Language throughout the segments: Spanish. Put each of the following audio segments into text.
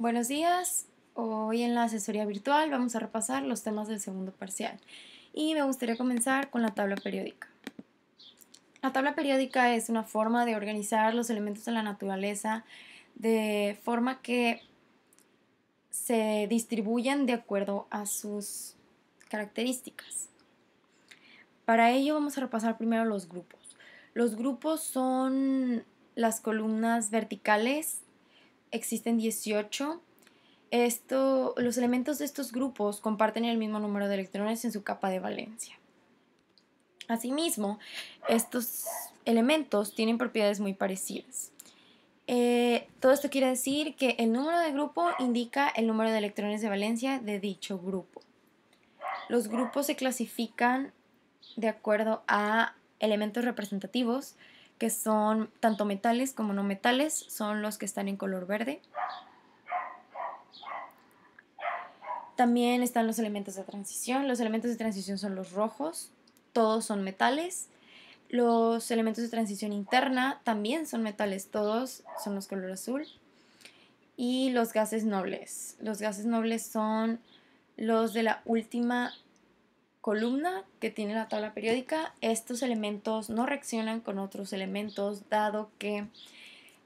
Buenos días, hoy en la asesoría virtual vamos a repasar los temas del segundo parcial y me gustaría comenzar con la tabla periódica. La tabla periódica es una forma de organizar los elementos de la naturaleza de forma que se distribuyan de acuerdo a sus características. Para ello vamos a repasar primero los grupos. Los grupos son las columnas verticales existen 18. los elementos de estos grupos comparten el mismo número de electrones en su capa de valencia. Asimismo, estos elementos tienen propiedades muy parecidas. Eh, todo esto quiere decir que el número de grupo indica el número de electrones de valencia de dicho grupo. Los grupos se clasifican de acuerdo a elementos representativos, que son tanto metales como no metales, son los que están en color verde. También están los elementos de transición. Los elementos de transición son los rojos, todos son metales. Los elementos de transición interna también son metales, todos son los color azul. Y los gases nobles. Los gases nobles son los de la última columna que tiene la tabla periódica, estos elementos no reaccionan con otros elementos, dado que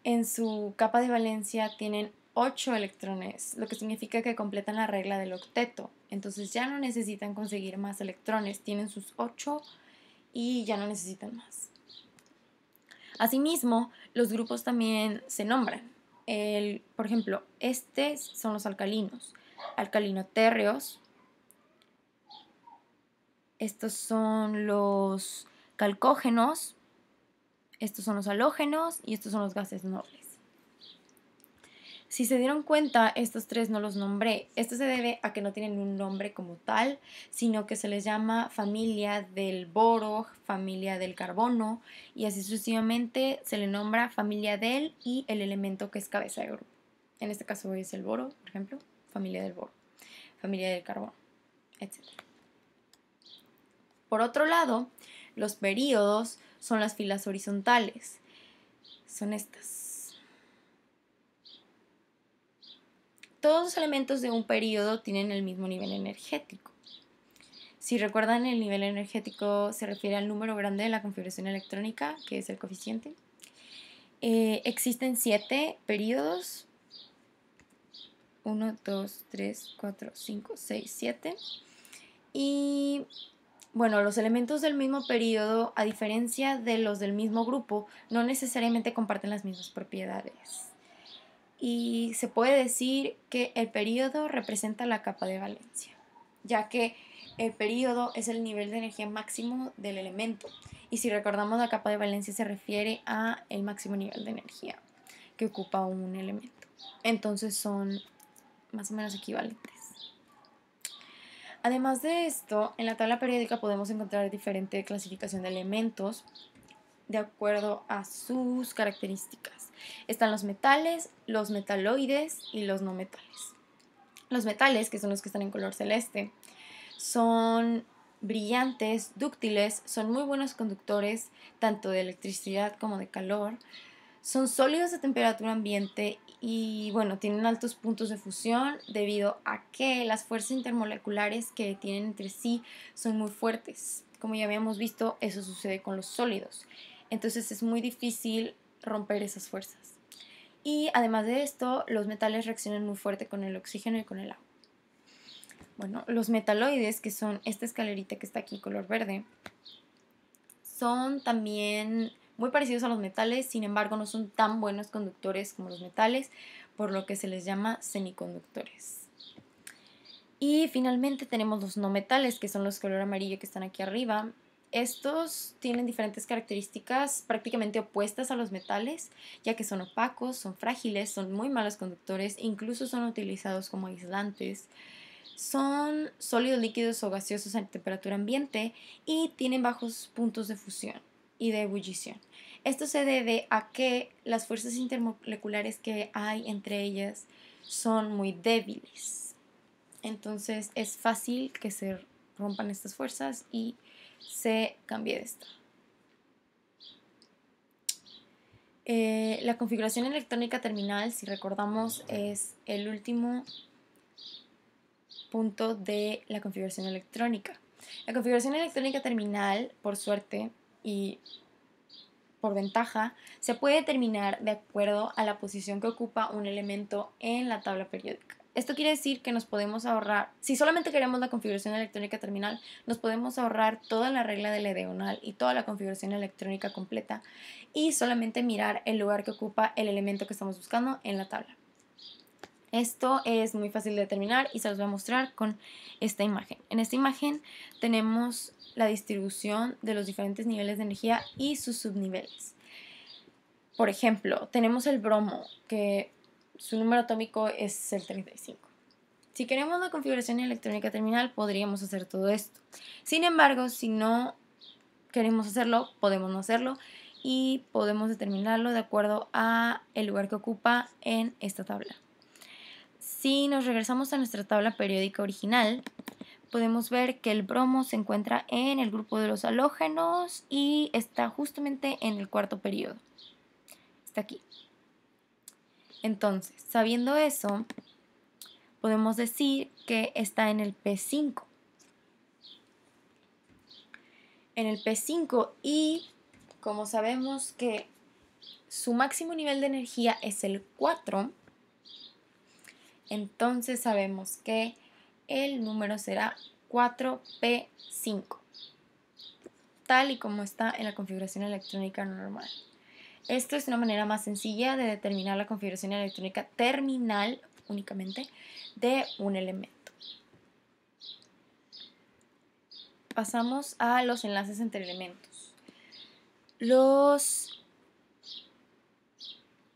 en su capa de valencia tienen 8 electrones, lo que significa que completan la regla del octeto. Entonces ya no necesitan conseguir más electrones, tienen sus 8 y ya no necesitan más. Asimismo, los grupos también se nombran. por ejemplo, estos son los alcalinos, alcalinotérreos, estos son los calcógenos, estos son los halógenos y estos son los gases nobles. Si se dieron cuenta, estos tres no los nombré. Esto se debe a que no tienen un nombre como tal, sino que se les llama familia del boro, familia del carbono, y así sucesivamente se le nombra familia del y el elemento que es cabeza de grupo. En este caso es el boro, por ejemplo, familia del boro, familia del carbono, etc. Por otro lado, los períodos son las filas horizontales. Son estas. Todos los elementos de un período tienen el mismo nivel energético. Si recuerdan, el nivel energético se refiere al número grande de la configuración electrónica, que es el coeficiente. Eh, existen siete períodos. 1, 2, 3, 4, 5, 6, 7. Y bueno, los elementos del mismo periodo, a diferencia de los del mismo grupo, no necesariamente comparten las mismas propiedades. Y se puede decir que el periodo representa la capa de valencia, ya que el periodo es el nivel de energía máximo del elemento. Y si recordamos la capa de valencia se refiere a el máximo nivel de energía que ocupa un elemento. Entonces son más o menos equivalentes. Además de esto, en la tabla periódica podemos encontrar diferente clasificación de elementos de acuerdo a sus características. Están los metales, los metaloides y los no metales. Los metales, que son los que están en color celeste, son brillantes, dúctiles, son muy buenos conductores tanto de electricidad como de calor, son sólidos a temperatura ambiente y bueno, tienen altos puntos de fusión debido a que las fuerzas intermoleculares que tienen entre sí son muy fuertes. Como ya habíamos visto, eso sucede con los sólidos. Entonces es muy difícil romper esas fuerzas. Y además de esto, los metales reaccionan muy fuerte con el oxígeno y con el agua. Bueno, los metaloides, que son esta escalerita que está aquí en color verde, son también muy parecidos a los metales, sin embargo no son tan buenos conductores como los metales, por lo que se les llama semiconductores. Y finalmente tenemos los no metales, que son los color amarillo que están aquí arriba. Estos tienen diferentes características prácticamente opuestas a los metales, ya que son opacos, son frágiles, son muy malos conductores, incluso son utilizados como aislantes. Son sólidos líquidos o gaseosos a temperatura ambiente y tienen bajos puntos de fusión y de ebullición. Esto se debe a que las fuerzas intermoleculares que hay entre ellas son muy débiles. Entonces es fácil que se rompan estas fuerzas y se cambie de estado. Eh, la configuración electrónica terminal, si recordamos, es el último punto de la configuración electrónica. La configuración electrónica terminal, por suerte, y por ventaja se puede determinar de acuerdo a la posición que ocupa un elemento en la tabla periódica. Esto quiere decir que nos podemos ahorrar, si solamente queremos la configuración electrónica terminal, nos podemos ahorrar toda la regla de la y toda la configuración electrónica completa y solamente mirar el lugar que ocupa el elemento que estamos buscando en la tabla. Esto es muy fácil de determinar y se los voy a mostrar con esta imagen. En esta imagen tenemos la distribución de los diferentes niveles de energía y sus subniveles. Por ejemplo, tenemos el bromo, que su número atómico es el 35. Si queremos una configuración electrónica terminal, podríamos hacer todo esto. Sin embargo, si no queremos hacerlo, podemos no hacerlo y podemos determinarlo de acuerdo a el lugar que ocupa en esta tabla. Si nos regresamos a nuestra tabla periódica original, podemos ver que el bromo se encuentra en el grupo de los halógenos y está justamente en el cuarto periodo. Está aquí. Entonces, sabiendo eso, podemos decir que está en el P5. En el P5 y como sabemos que su máximo nivel de energía es el 4, entonces sabemos que el número será 4P5, tal y como está en la configuración electrónica normal. Esto es una manera más sencilla de determinar la configuración electrónica terminal únicamente de un elemento. Pasamos a los enlaces entre elementos. Los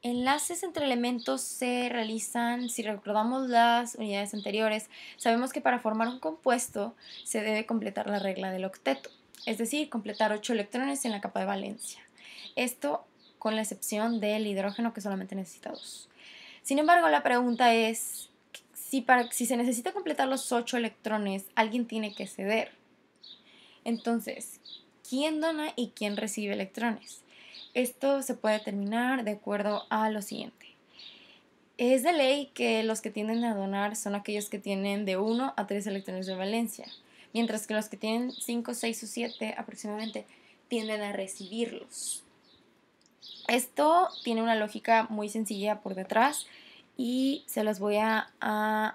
enlaces entre elementos se realizan, si recordamos las unidades anteriores, sabemos que para formar un compuesto se debe completar la regla del octeto, es decir, completar 8 electrones en la capa de valencia. Esto con la excepción del hidrógeno que solamente necesita 2. Sin embargo, la pregunta es si, si se necesita completar los 8 electrones, alguien tiene que ceder. Entonces, ¿quién dona y quién recibe electrones? Esto se puede determinar de acuerdo a lo siguiente. Es de ley que los que tienden a donar son aquellos que tienen de 1 a 3 electrones de valencia, mientras que los que tienen 5, 6 o 7 aproximadamente tienden a recibirlos. Esto tiene una lógica muy sencilla por detrás y se los voy a,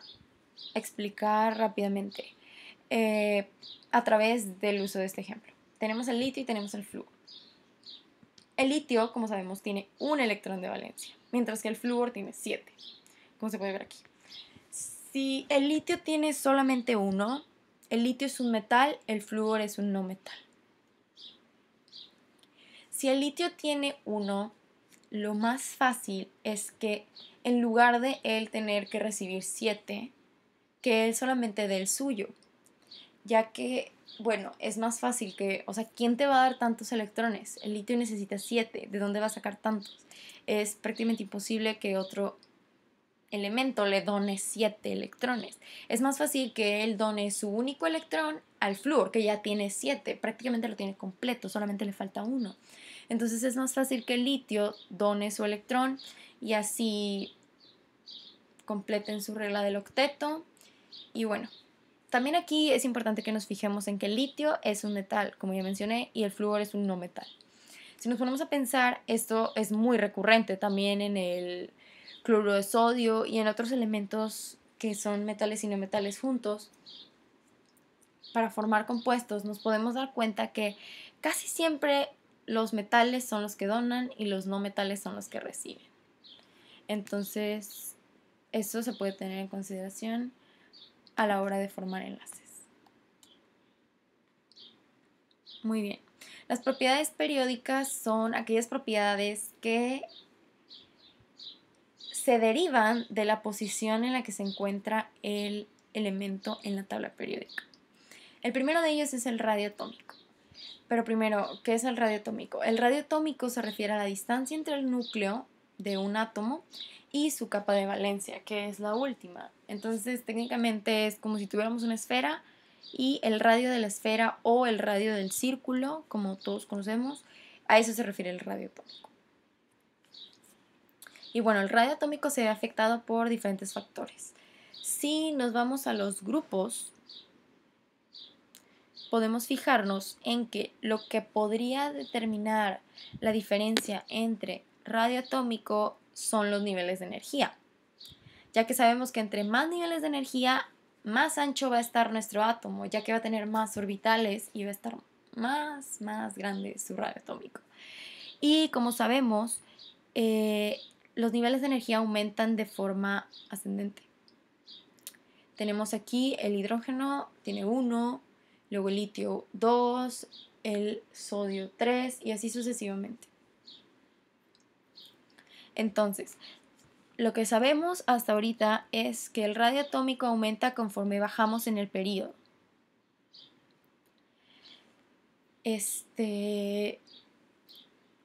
explicar rápidamente eh, a través del uso de este ejemplo. Tenemos el litio y tenemos el flujo. El litio, como sabemos, tiene un electrón de valencia, mientras que el flúor tiene siete, como se puede ver aquí. Si el litio tiene solamente uno, el litio es un metal, el flúor es un no metal. Si el litio tiene uno, lo más fácil es que en lugar de él tener que recibir siete, que él solamente dé el suyo, ya que, bueno, es más fácil que, o sea, ¿quién te va a dar tantos electrones? El litio necesita siete. ¿de dónde va a sacar tantos? Es prácticamente imposible que otro elemento le done siete electrones. Es más fácil que él done su único electrón al flúor, que ya tiene siete. prácticamente lo tiene completo, solamente le falta uno. Entonces es más fácil que el litio done su electrón y así completen su regla del octeto. Y bueno, también aquí es importante que nos fijemos en que el litio es un metal, como ya mencioné, y el flúor es un no metal. Si nos ponemos a pensar, esto es muy recurrente también en el cloruro de sodio y en otros elementos que son metales y no metales juntos. Para formar compuestos nos podemos dar cuenta que casi siempre los metales son los que donan y los no metales son los que reciben. Entonces, esto se puede tener en consideración a la hora de formar enlaces. Muy bien. Las propiedades periódicas son aquellas propiedades que se derivan de la posición en la que se encuentra el elemento en la tabla periódica. El primero de ellos es el radio atómico. Pero primero, ¿qué es el radio atómico? El radio atómico se refiere a la distancia entre el núcleo de un átomo y su capa de valencia, que es la última. Entonces, técnicamente es como si tuviéramos una esfera y el radio de la esfera o el radio del círculo, como todos conocemos, a eso se refiere el radio atómico. Y bueno, el radio atómico se ve afectado por diferentes factores. Si nos vamos a los grupos, podemos fijarnos en que lo que podría determinar la diferencia entre radioatómico son los niveles de energía, ya que sabemos que entre más niveles de energía, más ancho va a estar nuestro átomo, ya que va a tener más orbitales y va a estar más, más grande su radio atómico. Y como sabemos, eh, los niveles de energía aumentan de forma ascendente. Tenemos aquí el hidrógeno, tiene uno luego el litio 2, el sodio 3 y así sucesivamente. Entonces, lo que sabemos hasta ahorita es que el radio atómico aumenta conforme bajamos en el periodo. Este,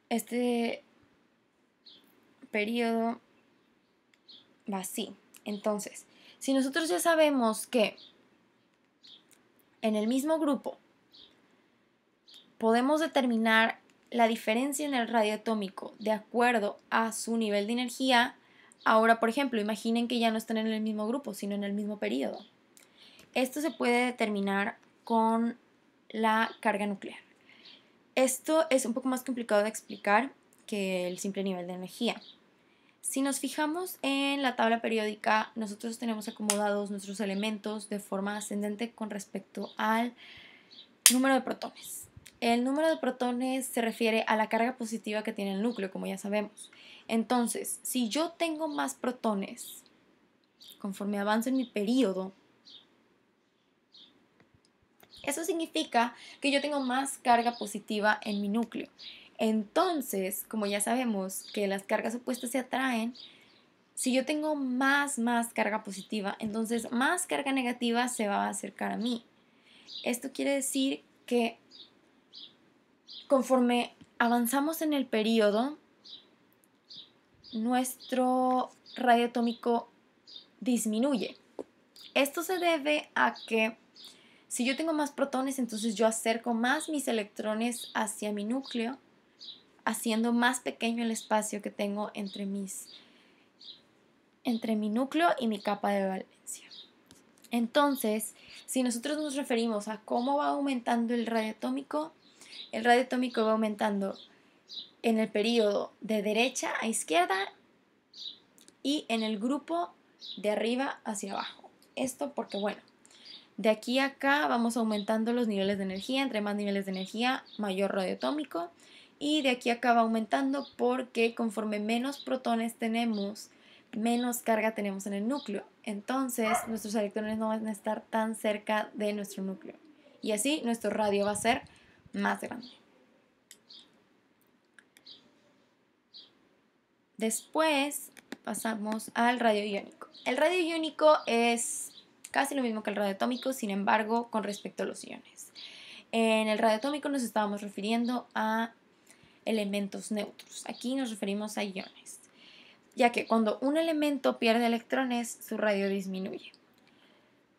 este periodo va así. Entonces, si nosotros ya sabemos que en el mismo grupo podemos determinar la diferencia en el radio atómico de acuerdo a su nivel de energía, ahora por ejemplo, imaginen que ya no están en el mismo grupo, sino en el mismo periodo. Esto se puede determinar con la carga nuclear. Esto es un poco más complicado de explicar que el simple nivel de energía. Si nos fijamos en la tabla periódica, nosotros tenemos acomodados nuestros elementos de forma ascendente con respecto al número de protones. El número de protones se refiere a la carga positiva que tiene el núcleo, como ya sabemos. Entonces, si yo tengo más protones, conforme avanzo en mi periodo, eso significa que yo tengo más carga positiva en mi núcleo. Entonces, como ya sabemos que las cargas opuestas se atraen, si yo tengo más, más carga positiva, entonces más carga negativa se va a acercar a mí. Esto quiere decir que Conforme avanzamos en el periodo, nuestro radio atómico disminuye. Esto se debe a que si yo tengo más protones, entonces yo acerco más mis electrones hacia mi núcleo, haciendo más pequeño el espacio que tengo entre mis entre mi núcleo y mi capa de valencia. Entonces, si nosotros nos referimos a cómo va aumentando el radio atómico, el radio atómico va aumentando en el periodo de derecha a izquierda y en el grupo de arriba hacia abajo. Esto porque, bueno, de aquí a acá vamos aumentando los niveles de energía. Entre más niveles de energía, mayor radio atómico. Y de aquí a acá va aumentando porque conforme menos protones tenemos, menos carga tenemos en el núcleo. Entonces nuestros electrones no van a estar tan cerca de nuestro núcleo. Y así nuestro radio va a ser más grande. Después pasamos al radio iónico. El radio iónico es casi lo mismo que el radio atómico, sin embargo, con respecto a los iones. En el radio atómico nos estábamos refiriendo a elementos neutros. Aquí nos referimos a iones, ya que cuando un elemento pierde electrones, su radio disminuye.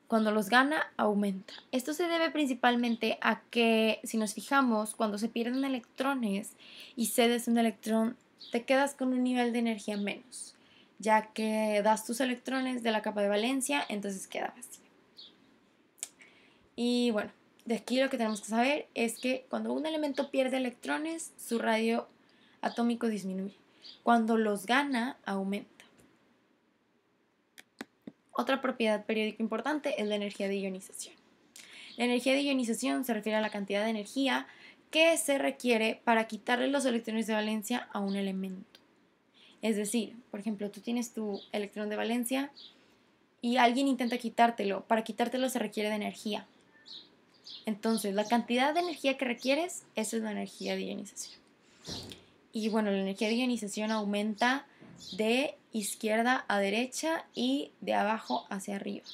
Cuando los gana, aumenta. Esto se debe principalmente a que, si nos fijamos, cuando se pierden electrones y cedes un electrón, te quedas con un nivel de energía menos, ya que das tus electrones de la capa de valencia, entonces queda vacío. Y bueno, de aquí lo que tenemos que saber es que cuando un elemento pierde electrones, su radio atómico disminuye. Cuando los gana, aumenta. Otra propiedad periódica importante es la energía de ionización. La energía de ionización se refiere a la cantidad de energía que se requiere para quitarle los electrones de valencia a un elemento. Es decir, por ejemplo, tú tienes tu electrón de valencia y alguien intenta quitártelo. Para quitártelo se requiere de energía. Entonces, la cantidad de energía que requieres, esa es la energía de ionización. Y bueno, la energía de ionización aumenta de izquierda a derecha y de abajo hacia arriba.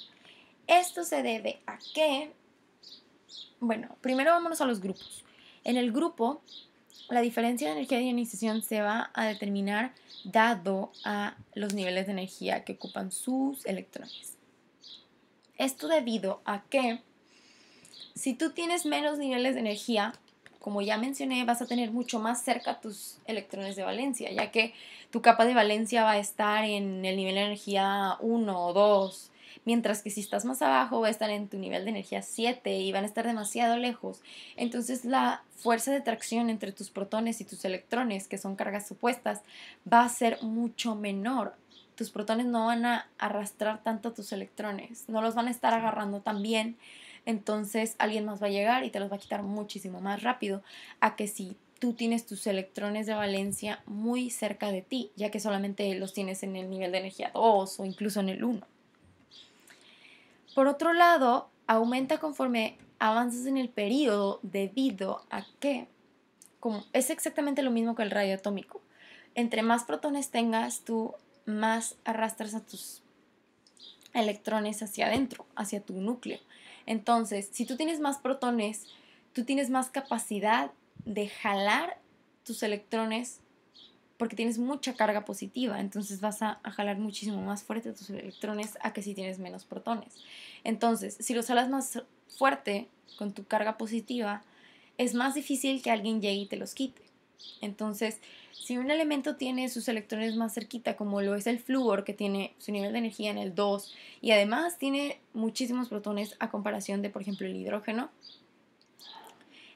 Esto se debe a que, bueno, primero vámonos a los grupos. En el grupo, la diferencia de energía de ionización se va a determinar dado a los niveles de energía que ocupan sus electrones. Esto debido a que si tú tienes menos niveles de energía, como ya mencioné, vas a tener mucho más cerca tus electrones de valencia, ya que tu capa de valencia va a estar en el nivel de energía 1 o 2, mientras que si estás más abajo va a estar en tu nivel de energía 7 y van a estar demasiado lejos. Entonces la fuerza de tracción entre tus protones y tus electrones, que son cargas supuestas, va a ser mucho menor. Tus protones no van a arrastrar tanto tus electrones, no los van a estar agarrando tan bien entonces alguien más va a llegar y te los va a quitar muchísimo más rápido a que si tú tienes tus electrones de valencia muy cerca de ti, ya que solamente los tienes en el nivel de energía 2 o incluso en el 1. Por otro lado, aumenta conforme avanzas en el periodo debido a que como, es exactamente lo mismo que el radio atómico. Entre más protones tengas, tú más arrastras a tus electrones hacia adentro, hacia tu núcleo. Entonces, si tú tienes más protones, tú tienes más capacidad de jalar tus electrones porque tienes mucha carga positiva, entonces vas a, jalar muchísimo más fuerte tus electrones a que si tienes menos protones. Entonces, si los jalas más fuerte con tu carga positiva, es más difícil que alguien llegue y te los quite. Entonces, si un elemento tiene sus electrones más cerquita, como lo es el flúor, que tiene su nivel de energía en el 2, y además tiene muchísimos protones a comparación de, por ejemplo, el hidrógeno,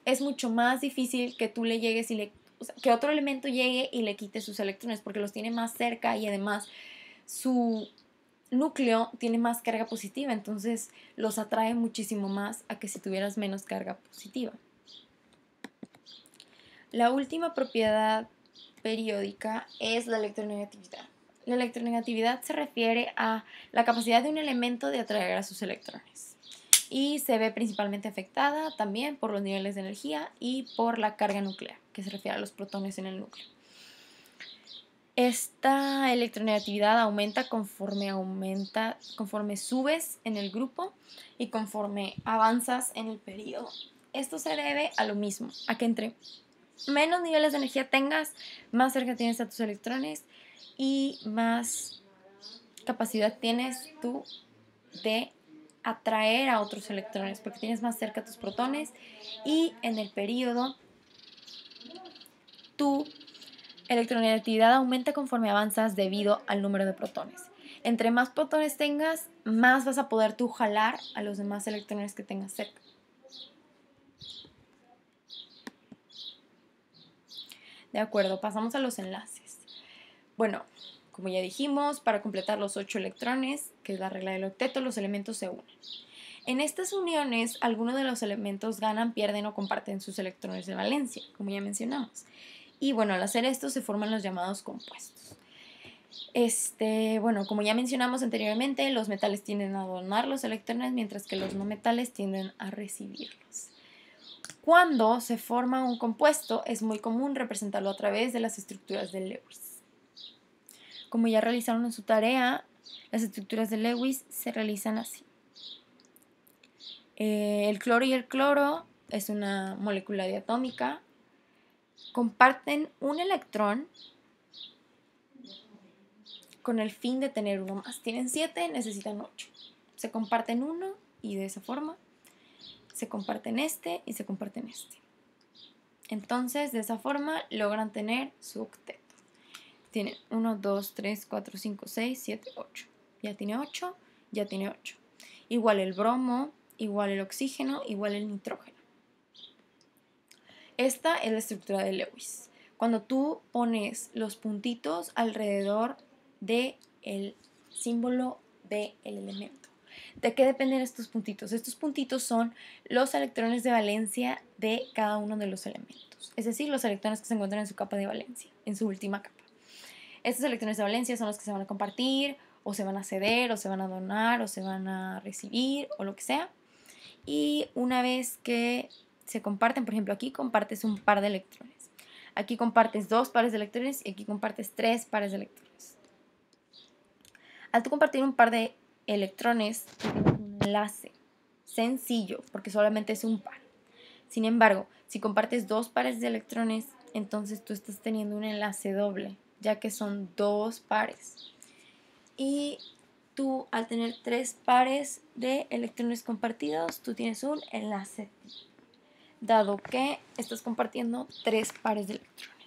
es mucho más difícil que tú le llegues y le... que otro elemento llegue y le quite sus electrones, porque los tiene más cerca y además su núcleo tiene más carga positiva, entonces los atrae muchísimo más a que si tuvieras menos carga positiva. La última propiedad periódica es la electronegatividad. La electronegatividad se refiere a la capacidad de un elemento de atraer a sus electrones y se ve principalmente afectada también por los niveles de energía y por la carga nuclear, que se refiere a los protones en el núcleo. Esta electronegatividad aumenta conforme aumenta, conforme subes en el grupo y conforme avanzas en el periodo. Esto se debe a lo mismo, a que entre menos niveles de energía tengas, más cerca tienes a tus electrones y más capacidad tienes tú de atraer a otros electrones porque tienes más cerca tus protones y en el periodo tu electronegatividad aumenta conforme avanzas debido al número de protones. Entre más protones tengas, más vas a poder tú jalar a los demás electrones que tengas cerca. De acuerdo, pasamos a los enlaces. Bueno, como ya dijimos, para completar los ocho electrones, que es la regla del octeto, los elementos se unen. En estas uniones, algunos de los elementos ganan, pierden o comparten sus electrones de valencia, como ya mencionamos. Y bueno, al hacer esto se forman los llamados compuestos. Este, bueno, como ya mencionamos anteriormente, los metales tienden a donar los electrones, mientras que los no metales tienden a recibirlos. Cuando se forma un compuesto, es muy común representarlo a través de las estructuras de Lewis. Como ya realizaron en su tarea, las estructuras de Lewis se realizan así. Eh, el cloro y el cloro es una molécula diatómica. Comparten un electrón con el fin de tener uno más. Tienen siete, necesitan ocho. Se comparten uno y de esa forma se comparten este y se comparten este. Entonces, de esa forma logran tener su octeto. Tienen 1, 2, 3, 4, 5, 6, 7, 8. Ya tiene 8, ya tiene 8. Igual el bromo, igual el oxígeno, igual el nitrógeno. Esta es la estructura de Lewis. Cuando tú pones los puntitos alrededor del símbolo del elemento. ¿De qué dependen estos puntitos? Estos puntitos son los electrones de valencia de cada uno de los elementos, es decir, los electrones que se encuentran en su capa de valencia, en su última capa. Estos electrones de valencia son los que se van a compartir, o se van a ceder, o se van a donar, o se van a recibir, o lo que sea. Y una vez que se comparten, por ejemplo, aquí compartes un par de electrones. Aquí compartes dos pares de electrones y aquí compartes tres pares de electrones. Al tú compartir un par de electrones un enlace sencillo, porque solamente es un par. Sin embargo, si compartes dos pares de electrones, entonces tú estás teniendo un enlace doble, ya que son dos pares. Y tú al tener tres pares de electrones compartidos, tú tienes un enlace, dado que estás compartiendo tres pares de electrones.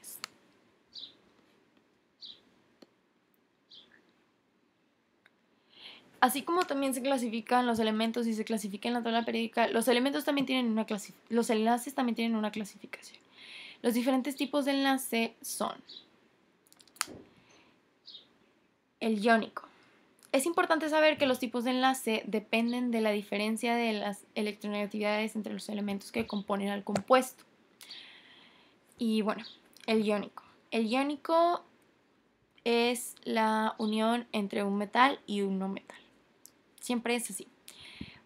así como también se clasifican los elementos y se clasifica en la tabla periódica, los elementos también tienen una los enlaces también tienen una clasificación. Los diferentes tipos de enlace son el iónico. Es importante saber que los tipos de enlace dependen de la diferencia de las electronegatividades entre los elementos que componen al compuesto. Y bueno, el iónico. El iónico es la unión entre un metal y un no metal siempre es así.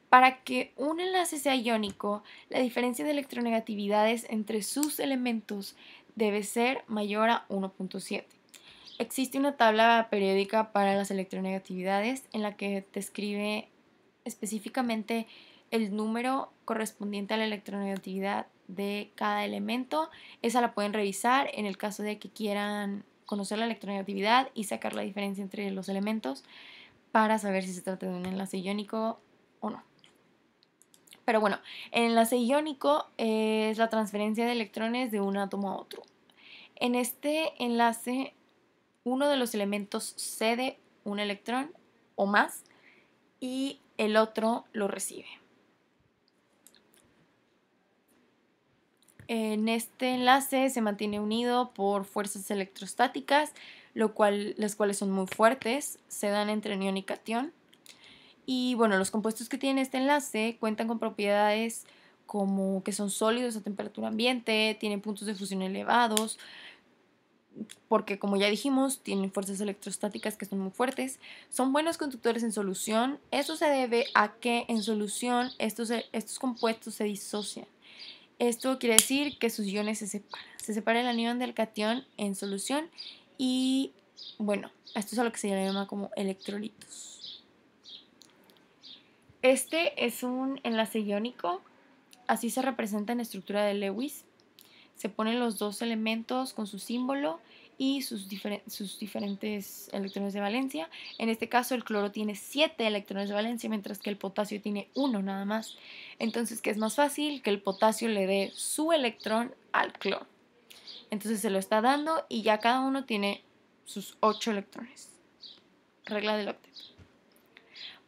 Para que un enlace sea iónico, la diferencia de electronegatividades entre sus elementos debe ser mayor a 1.7. Existe una tabla periódica para las electronegatividades en la que describe específicamente el número correspondiente a la electronegatividad de cada elemento. Esa la pueden revisar en el caso de que quieran conocer la electronegatividad y sacar la diferencia entre los elementos para saber si se trata de un enlace iónico o no. Pero bueno, el enlace iónico es la transferencia de electrones de un átomo a otro. En este enlace, uno de los elementos cede un electrón o más y el otro lo recibe. En este enlace se mantiene unido por fuerzas electrostáticas, lo cual, las cuales son muy fuertes, se dan entre anión y catión. Y bueno, los compuestos que tienen este enlace cuentan con propiedades como que son sólidos a temperatura ambiente, tienen puntos de fusión elevados, porque como ya dijimos, tienen fuerzas electrostáticas que son muy fuertes, son buenos conductores en solución, eso se debe a que en solución estos, estos compuestos se disocian. Esto quiere decir que sus iones se separan, se separa el anión del catión en solución y bueno, esto es a lo que se llama como electrolitos. Este es un enlace iónico, así se representa en la estructura de Lewis. Se ponen los dos elementos con su símbolo y sus, sus diferentes electrones de valencia. En este caso el cloro tiene 7 electrones de valencia, mientras que el potasio tiene uno nada más. Entonces, que es más fácil? Que el potasio le dé su electrón al cloro. Entonces se lo está dando y ya cada uno tiene sus 8 electrones. Regla del octeto.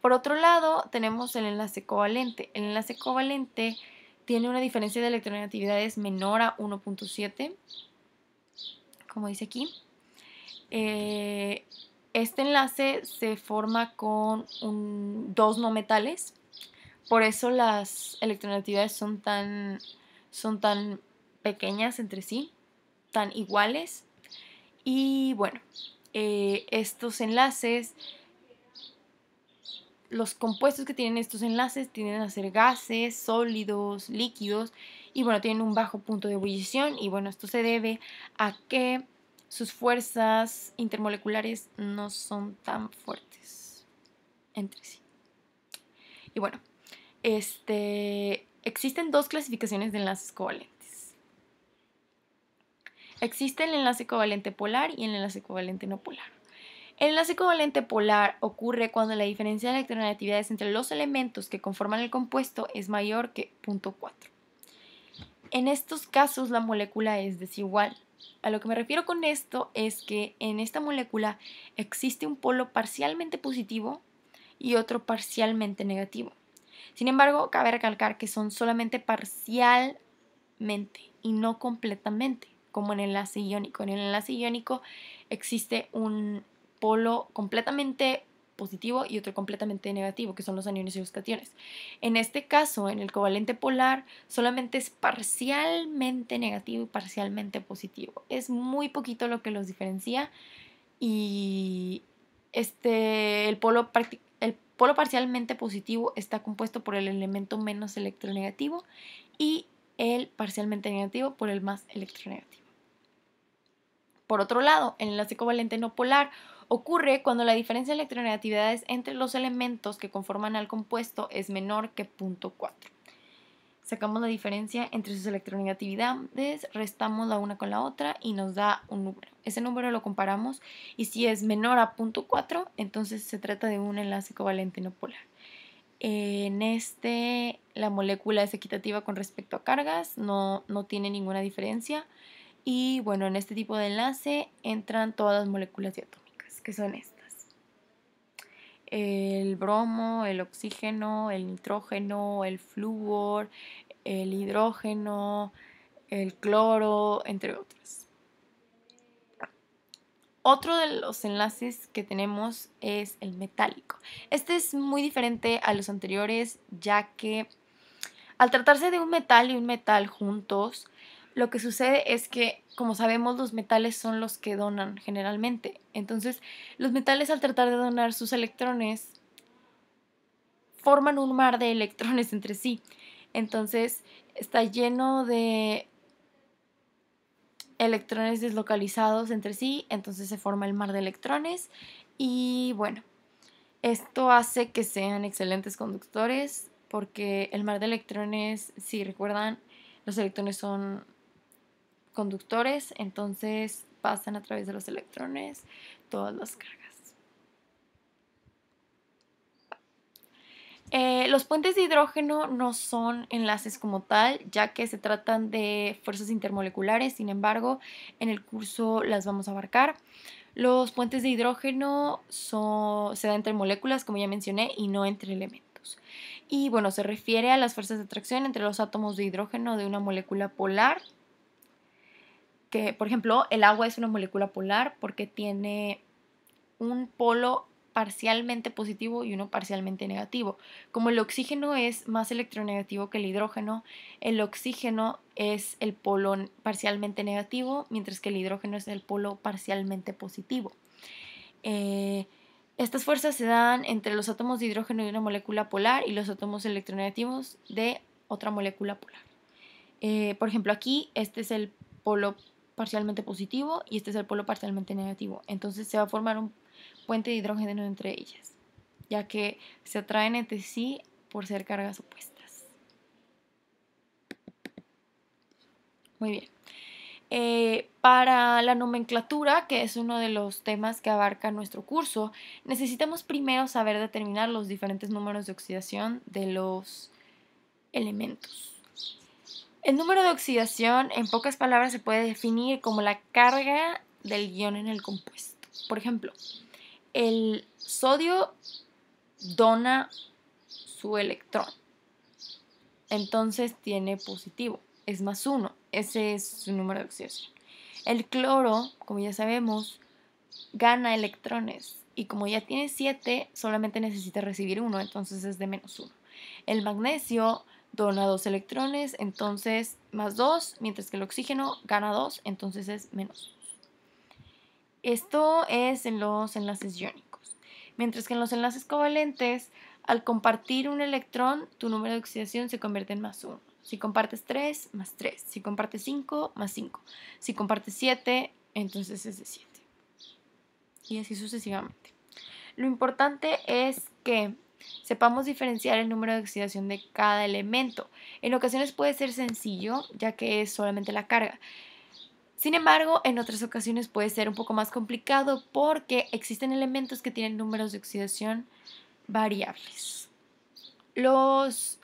Por otro lado, tenemos el enlace covalente. El enlace covalente tiene una diferencia de electronegatividades menor a 1.7, como dice aquí. Eh, este enlace se forma con dos no metales, por eso las electronegatividades son tan, son tan pequeñas entre sí tan iguales. Y bueno, eh, estos enlaces, los compuestos que tienen estos enlaces tienden a ser gases, sólidos, líquidos y bueno, tienen un bajo punto de ebullición y bueno, esto se debe a que sus fuerzas intermoleculares no son tan fuertes entre sí. Y bueno, este, existen dos clasificaciones de enlaces covalentes Existe el enlace covalente polar y el enlace covalente no polar. El enlace covalente polar ocurre cuando la diferencia de electronegatividades entre los elementos que conforman el compuesto es mayor que 0.4. En estos casos la molécula es desigual. A lo que me refiero con esto es que en esta molécula existe un polo parcialmente positivo y otro parcialmente negativo. Sin embargo, cabe recalcar que son solamente parcialmente y no completamente como en el enlace iónico. En el enlace iónico existe un polo completamente positivo y otro completamente negativo, que son los aniones y los cationes. En este caso, en el covalente polar, solamente es parcialmente negativo y parcialmente positivo. Es muy poquito lo que los diferencia y este, el, polo, el polo parcialmente positivo está compuesto por el elemento menos electronegativo y el parcialmente negativo por el más electronegativo. Por otro lado, el enlace covalente no polar ocurre cuando la diferencia de electronegatividades entre los elementos que conforman al compuesto es menor que 0.4. Sacamos la diferencia entre sus electronegatividades, restamos la una con la otra y nos da un número. Ese número lo comparamos y si es menor a 0.4, entonces se trata de un enlace covalente no polar. En este, la molécula es equitativa con respecto a cargas, no, tiene ninguna diferencia. Y bueno, en este tipo de enlace entran todas las moléculas diatómicas, que son estas. El bromo, el oxígeno, el nitrógeno, el flúor, el hidrógeno, el cloro, entre otras. Otro de los enlaces que tenemos es el metálico. Este es muy diferente a los anteriores ya que al tratarse de un metal y un metal juntos, lo que sucede es que, como sabemos, los metales son los que donan generalmente. Entonces, los metales al tratar de donar sus electrones forman un mar de electrones entre sí. Entonces, está lleno de electrones deslocalizados entre sí, entonces se forma el mar de electrones y bueno, esto hace que sean excelentes conductores porque el mar de electrones, si recuerdan, los electrones son conductores, entonces pasan a través de los electrones todas las cargas. Eh, los puentes de hidrógeno no son enlaces como tal, ya que se tratan de fuerzas intermoleculares, sin embargo, en el curso las vamos a abarcar. Los puentes de hidrógeno son, se dan entre moléculas, como ya mencioné, y no entre elementos. Y bueno, se refiere a las fuerzas de atracción entre los átomos de hidrógeno de una molécula polar, que por ejemplo el agua es una molécula polar porque tiene un polo parcialmente positivo y uno parcialmente negativo. Como el oxígeno es más electronegativo que el hidrógeno, el oxígeno es el polo parcialmente negativo, mientras que el hidrógeno es el polo parcialmente positivo. Eh, estas fuerzas se dan entre los átomos de hidrógeno de una molécula polar y los átomos electronegativos de otra molécula polar. Eh, por ejemplo, aquí este es el polo parcialmente positivo y este es el polo parcialmente negativo. Entonces se va a formar un puente de hidrógeno entre ellas, ya que se atraen entre sí por ser cargas opuestas. Muy bien. Eh, para la nomenclatura, que es uno de los temas que abarca nuestro curso, necesitamos primero saber determinar los diferentes números de oxidación de los elementos. El número de oxidación, en pocas palabras, se puede definir como la carga del guión en el compuesto. Por ejemplo, el sodio dona su electrón. Entonces tiene positivo, es más uno, ese es su número de oxidación. El cloro, como ya sabemos, gana electrones y como ya tiene 7, solamente necesita recibir uno, entonces es de menos uno. El magnesio dona dos electrones, entonces más dos, mientras que el oxígeno gana dos, entonces es menos esto es en los enlaces iónicos. Mientras que en los enlaces covalentes, al compartir un electrón, tu número de oxidación se convierte en más 1. Si compartes 3, más 3. Si compartes 5, más 5. Si compartes 7, entonces es de 7. Y así sucesivamente. Lo importante es que sepamos diferenciar el número de oxidación de cada elemento. En ocasiones puede ser sencillo, ya que es solamente la carga. Sin embargo, en otras ocasiones puede ser un poco más complicado porque existen elementos que tienen números de oxidación variables. Los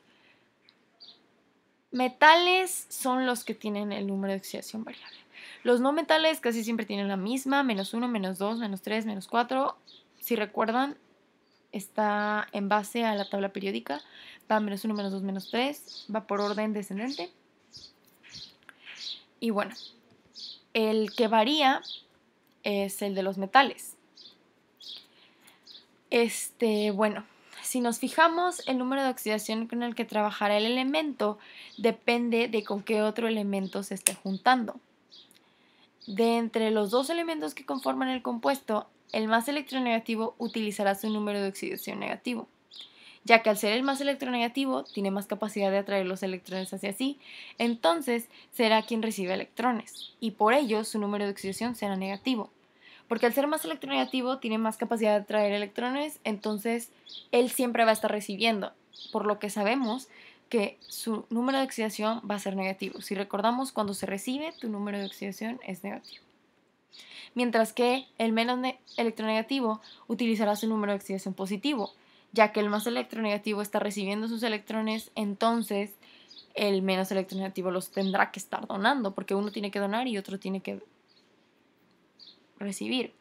metales son los que tienen el número de oxidación variable. Los no metales casi siempre tienen la misma, menos 1, menos 2, menos 3, menos 4. Si recuerdan, está en base a la tabla periódica. Va menos 1, menos 2, menos 3. Va por orden descendente. Y bueno, el que varía es el de los metales. Este, bueno, si nos fijamos, el número de oxidación con el que trabajará el elemento depende de con qué otro elemento se esté juntando. De entre los dos elementos que conforman el compuesto, el más electronegativo utilizará su número de oxidación negativo ya que al ser el más electronegativo tiene más capacidad de atraer los electrones hacia sí, entonces será quien recibe electrones, y por ello su número de oxidación será negativo. Porque al ser más electronegativo tiene más capacidad de atraer electrones, entonces él siempre va a estar recibiendo, por lo que sabemos que su número de oxidación va a ser negativo. Si recordamos, cuando se recibe, tu número de oxidación es negativo. Mientras que el menos electronegativo utilizará su número de oxidación positivo, ya que el más electronegativo está recibiendo sus electrones, entonces el menos electronegativo los tendrá que estar donando, porque uno tiene que donar y otro tiene que recibir.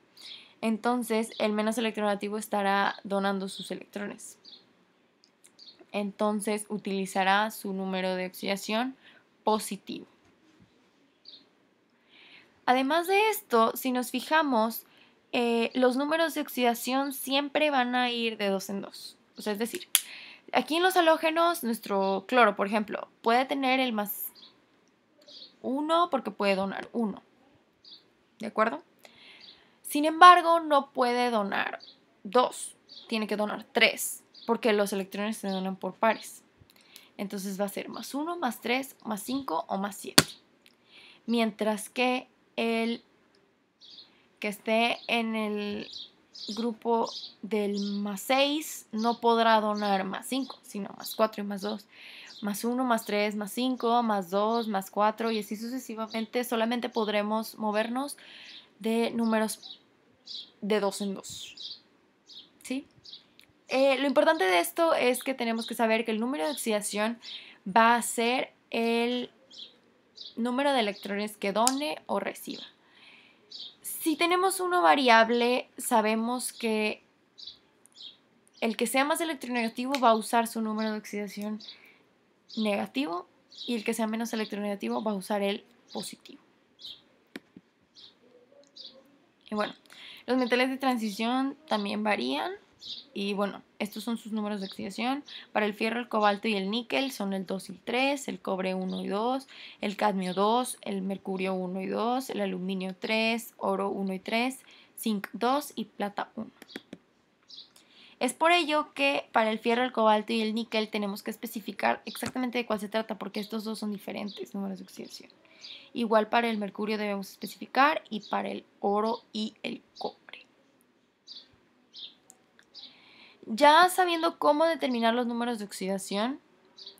Entonces, el menos electronegativo estará donando sus electrones. Entonces, utilizará su número de oxidación positivo. Además de esto, si nos fijamos, eh, los números de oxidación siempre van a ir de dos en dos. O sea, es decir, aquí en los halógenos, nuestro cloro, por ejemplo, puede tener el más 1 porque puede donar 1. ¿De acuerdo? Sin embargo, no puede donar 2, tiene que donar 3, porque los electrones se donan por pares. Entonces va a ser más 1, más 3, más 5 o más 7. Mientras que el que esté en el grupo del más 6 no podrá donar más 5, sino más 4 y más 2, más 1, más 3, más 5, más 2, más 4 y así sucesivamente. Solamente podremos movernos de números de 2 en 2. ¿Sí? Eh, lo importante de esto es que tenemos que saber que el número de oxidación va a ser el número de electrones que done o reciba si tenemos una variable, sabemos que el que sea más electronegativo va a usar su número de oxidación negativo y el que sea menos electronegativo va a usar el positivo. Y bueno, los metales de transición también varían y bueno, estos son sus números de oxidación. Para el fierro, el cobalto y el níquel son el 2 y el 3, el cobre 1 y 2, el cadmio 2, el mercurio 1 y 2, el aluminio 3, oro 1 y 3, zinc 2 y plata 1. Es por ello que para el fierro, el cobalto y el níquel tenemos que especificar exactamente de cuál se trata porque estos dos son diferentes números de oxidación. Igual para el mercurio debemos especificar y para el oro y el cobre. Ya sabiendo cómo determinar los números de oxidación,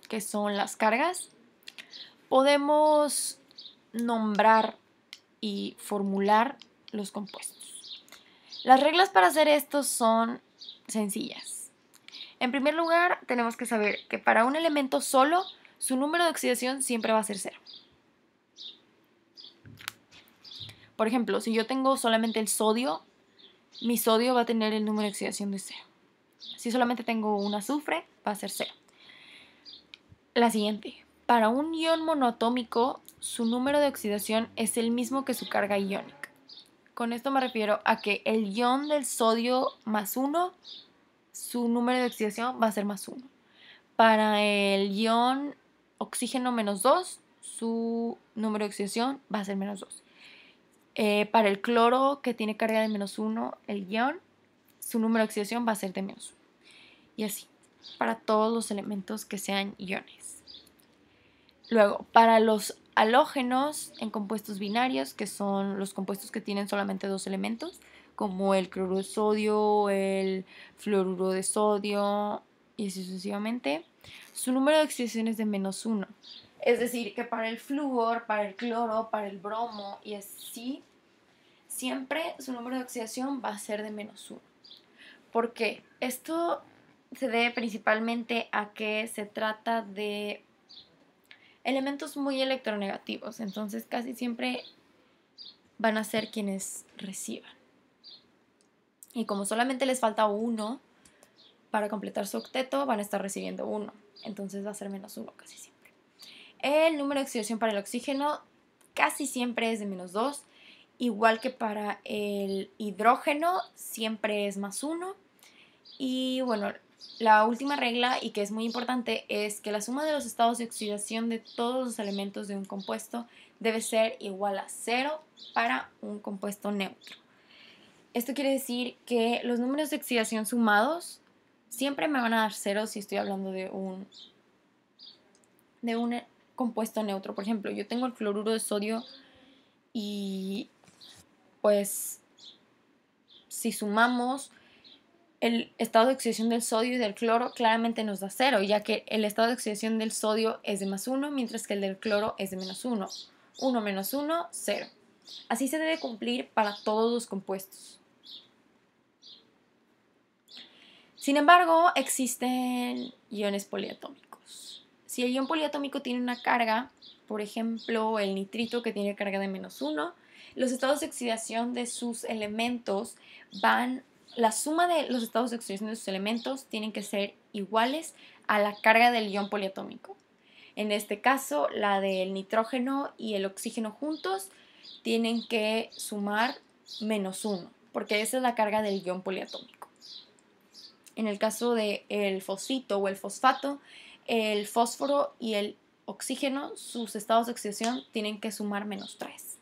que son las cargas, podemos nombrar y formular los compuestos. Las reglas para hacer esto son sencillas. En primer lugar, tenemos que saber que para un elemento solo, su número de oxidación siempre va a ser cero. Por ejemplo, si yo tengo solamente el sodio, mi sodio va a tener el número de oxidación de cero. Si solamente tengo un azufre, va a ser cero. La siguiente. Para un ion monoatómico, su número de oxidación es el mismo que su carga iónica. Con esto me refiero a que el ion del sodio más 1, su número de oxidación va a ser más 1. Para el ion oxígeno menos 2, su número de oxidación va a ser menos 2. Eh, para el cloro que tiene carga de menos 1, el ion su número de oxidación va a ser de menos 1. Y así, para todos los elementos que sean iones. Luego, para los halógenos en compuestos binarios, que son los compuestos que tienen solamente dos elementos, como el cloruro de sodio, el fluoruro de sodio, y así sucesivamente, su número de oxidación es de menos 1. Es decir, que para el flúor, para el cloro, para el bromo y así, siempre su número de oxidación va a ser de menos 1 porque esto se debe principalmente a que se trata de elementos muy electronegativos, entonces casi siempre van a ser quienes reciban. Y como solamente les falta uno para completar su octeto, van a estar recibiendo uno, entonces va a ser menos uno casi siempre. El número de oxidación para el oxígeno casi siempre es de menos dos. igual que para el hidrógeno siempre es más uno. Y bueno, la última regla y que es muy importante es que la suma de los estados de oxidación de todos los elementos de un compuesto debe ser igual a cero para un compuesto neutro. Esto quiere decir que los números de oxidación sumados siempre me van a dar cero si estoy hablando de un, de un compuesto neutro. Por ejemplo, yo tengo el cloruro de sodio y pues si sumamos el estado de oxidación del sodio y del cloro claramente nos da cero, ya que el estado de oxidación del sodio es de más 1, mientras que el del cloro es de menos 1. 1 menos 1, 0. Así se debe cumplir para todos los compuestos. Sin embargo, existen iones poliatómicos. Si el ion poliatómico tiene una carga, por ejemplo, el nitrito que tiene carga de menos 1, los estados de oxidación de sus elementos van la suma de los estados de oxidación de sus elementos tienen que ser iguales a la carga del ion poliatómico. En este caso, la del nitrógeno y el oxígeno juntos tienen que sumar menos 1, porque esa es la carga del ion poliatómico. En el caso del fosfito o el fosfato, el fósforo y el oxígeno, sus estados de oxidación tienen que sumar menos 3.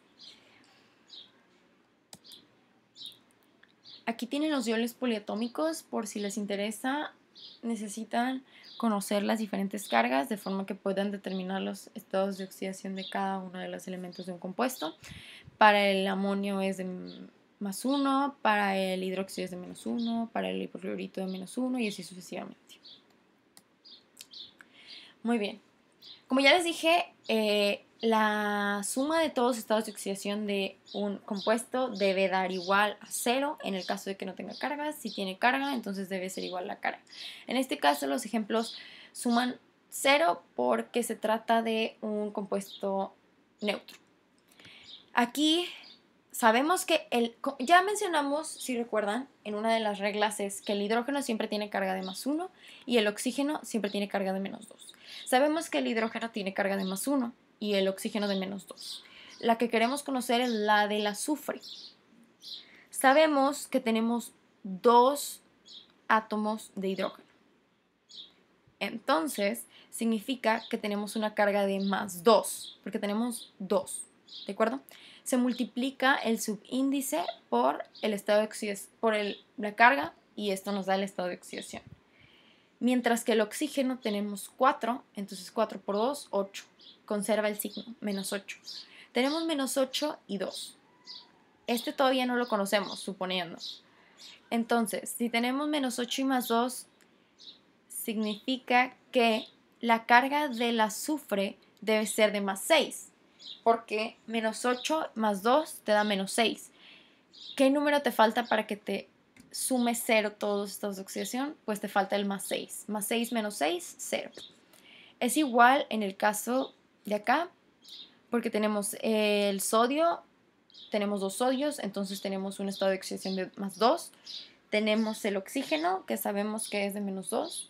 Aquí tienen los dioles poliatómicos por si les interesa. Necesitan conocer las diferentes cargas de forma que puedan determinar los estados de oxidación de cada uno de los elementos de un compuesto. Para el amonio es de más uno, para el hidróxido es de menos uno, para el hipoclorito de menos 1 y así sucesivamente. Muy bien. Como ya les dije, eh, la suma de todos los estados de oxidación de un compuesto debe dar igual a cero en el caso de que no tenga carga. Si tiene carga, entonces debe ser igual a la carga. En este caso, los ejemplos suman cero porque se trata de un compuesto neutro. Aquí sabemos que el, ya mencionamos, si recuerdan, en una de las reglas es que el hidrógeno siempre tiene carga de más uno y el oxígeno siempre tiene carga de menos dos. Sabemos que el hidrógeno tiene carga de más 1 y el oxígeno de menos 2. La que queremos conocer es la del azufre. Sabemos que tenemos dos átomos de hidrógeno. Entonces, significa que tenemos una carga de más 2, porque tenemos 2, ¿de acuerdo? Se multiplica el subíndice por, el estado por la carga y esto nos da el estado de oxidación. Mientras que el oxígeno tenemos 4, entonces 4 por 2, 8. Conserva el signo, menos 8. Tenemos menos 8 y 2. Este todavía no lo conocemos, suponiendo. Entonces, si tenemos menos 8 y más 2, significa que la carga del azufre debe ser de más 6, porque menos 8 más 2 te da menos 6. ¿Qué número te falta para que te sume 0 todos estados de oxidación, pues te falta el más 6. Más 6 menos 6, 0. Es igual en el caso de acá, porque tenemos el sodio, tenemos dos sodios, entonces tenemos un estado de oxidación de más 2. Tenemos el oxígeno, que sabemos que es de menos 2.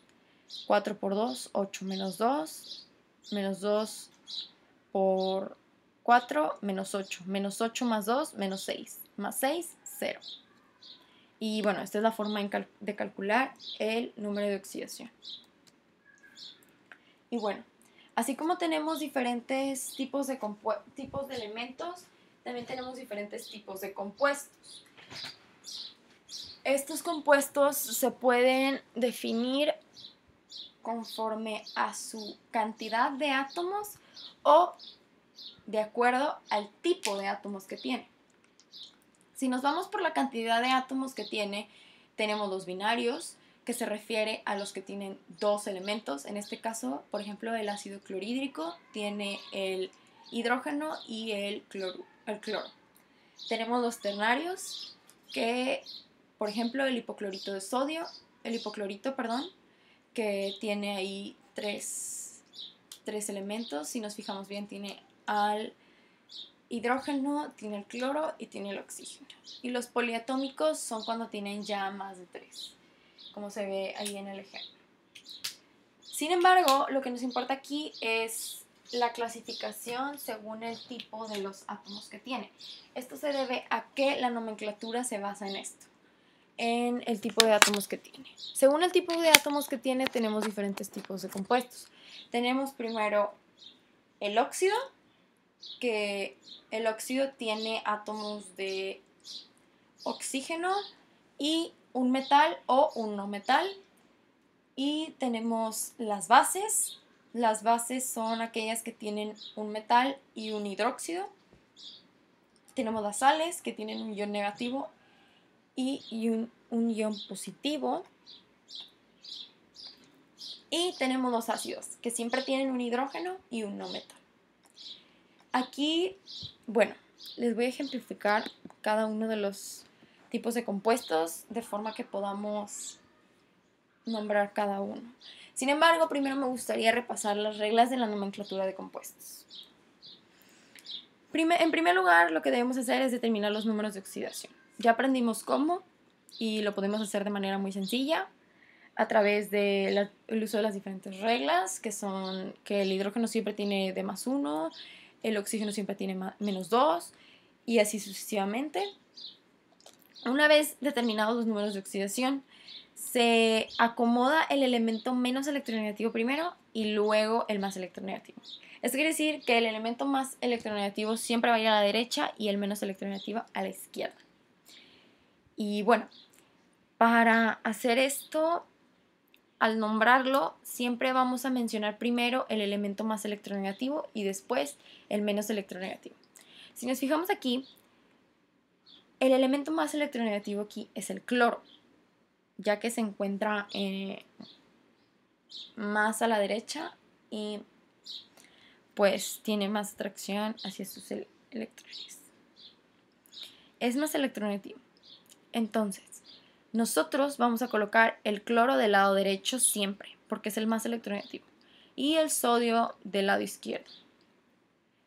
4 por 2, 8 menos 2, menos 2 por 4, menos 8. Menos 8 más 2, menos 6. Más 6, 0. Y bueno, esta es la forma de calcular el número de oxidación. Y bueno, así como tenemos diferentes tipos de, tipos de elementos, también tenemos diferentes tipos de compuestos. Estos compuestos se pueden definir conforme a su cantidad de átomos o de acuerdo al tipo de átomos que tiene. Si nos vamos por la cantidad de átomos que tiene, tenemos los binarios, que se refiere a los que tienen dos elementos. En este caso, por ejemplo, el ácido clorhídrico tiene el hidrógeno y el cloro. Tenemos los ternarios, que, por ejemplo, el hipoclorito de sodio, el hipoclorito, perdón, que tiene ahí tres elementos. Si nos fijamos bien, tiene al hidrógeno, tiene el cloro y tiene el oxígeno. Y los poliatómicos son cuando tienen ya más de tres, como se ve ahí en el ejemplo. Sin embargo, lo que nos importa aquí es la clasificación según el tipo de los átomos que tiene. Esto se debe a que la nomenclatura se basa en esto, en el tipo de átomos que tiene. Según el tipo de átomos que tiene, tenemos diferentes tipos de compuestos. Tenemos primero el óxido, que el óxido tiene átomos de oxígeno y un metal o un no metal. Y tenemos las bases. Las bases son aquellas que tienen un metal y un hidróxido. Tenemos las sales que tienen un ion negativo y un, un ion positivo. Y tenemos los ácidos que siempre tienen un hidrógeno y un no metal. Aquí, bueno, les voy a ejemplificar cada uno de los tipos de compuestos de forma que podamos nombrar cada uno. Sin embargo, primero me gustaría repasar las reglas de la nomenclatura de compuestos. en primer lugar, lo que debemos hacer es determinar los números de oxidación. Ya aprendimos cómo y lo podemos hacer de manera muy sencilla a través del uso de las diferentes reglas, que son que el hidrógeno siempre tiene de más 1, el oxígeno siempre tiene menos 2 y así sucesivamente. Una vez determinados los números de oxidación, se acomoda el elemento menos electronegativo primero y luego el más electronegativo. Esto quiere decir que el elemento más electronegativo siempre va a ir a la derecha y el menos electronegativo a la izquierda. Y bueno, para hacer esto al nombrarlo siempre vamos a mencionar primero el elemento más electronegativo y después el menos electronegativo. Si nos fijamos aquí, el elemento más electronegativo aquí es el cloro, ya que se encuentra eh, más a la derecha y pues tiene más atracción hacia sus electrones. Es más electronegativo. Entonces, nosotros vamos a colocar el cloro del lado derecho siempre, porque es el más electronegativo, y el sodio del lado izquierdo.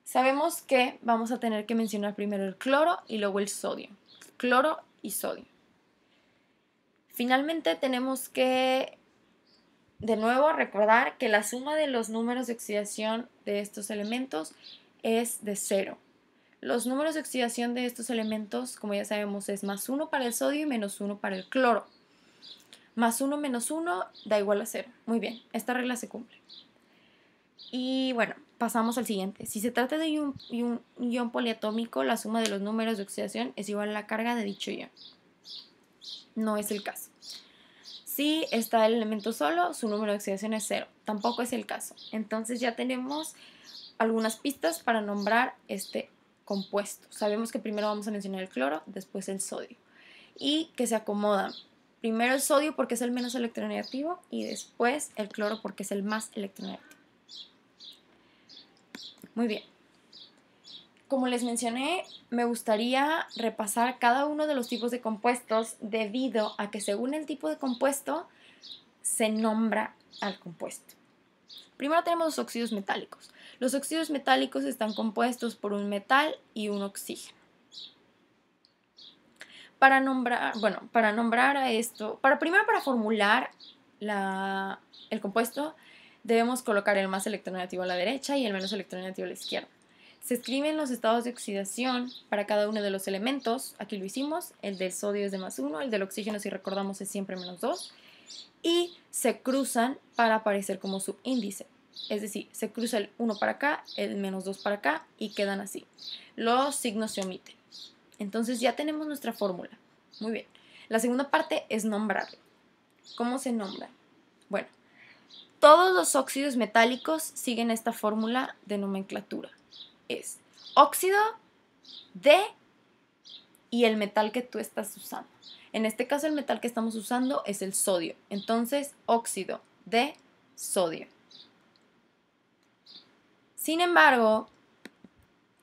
Sabemos que vamos a tener que mencionar primero el cloro y luego el sodio. Cloro y sodio. Finalmente tenemos que, de nuevo, recordar que la suma de los números de oxidación de estos elementos es de cero. Los números de oxidación de estos elementos, como ya sabemos, es más 1 para el sodio y menos 1 para el cloro. Más 1 menos 1 da igual a 0. Muy bien, esta regla se cumple. Y bueno, pasamos al siguiente. Si se trata de un, un ion poliatómico, la suma de los números de oxidación es igual a la carga de dicho ion. No es el caso. Si está el elemento solo, su número de oxidación es cero. Tampoco es el caso. Entonces ya tenemos algunas pistas para nombrar este compuesto Sabemos que primero vamos a mencionar el cloro, después el sodio. Y que se acomodan. Primero el sodio porque es el menos electronegativo y después el cloro porque es el más electronegativo. Muy bien. Como les mencioné, me gustaría repasar cada uno de los tipos de compuestos debido a que según el tipo de compuesto se nombra al compuesto. Primero tenemos los óxidos metálicos. Los óxidos metálicos están compuestos por un metal y un oxígeno. Para nombrar, bueno, para nombrar a esto, para primero para formular el compuesto, debemos colocar el más electronegativo a la derecha y el menos electronegativo a la izquierda. Se escriben los estados de oxidación para cada uno de los elementos. Aquí lo hicimos. El del sodio es de más 1, el del oxígeno, si recordamos, es siempre menos 2. Y se cruzan para aparecer como su índice. Es decir, se cruza el 1 para acá, el menos 2 para acá y quedan así. Los signos se omiten. Entonces ya tenemos nuestra fórmula. Muy bien. La segunda parte es nombrar. ¿Cómo se nombra? Bueno, todos los óxidos metálicos siguen esta fórmula de nomenclatura. Es óxido de y el metal que tú estás usando. En este caso el metal que estamos usando es el sodio. Entonces, óxido de sodio. Sin embargo,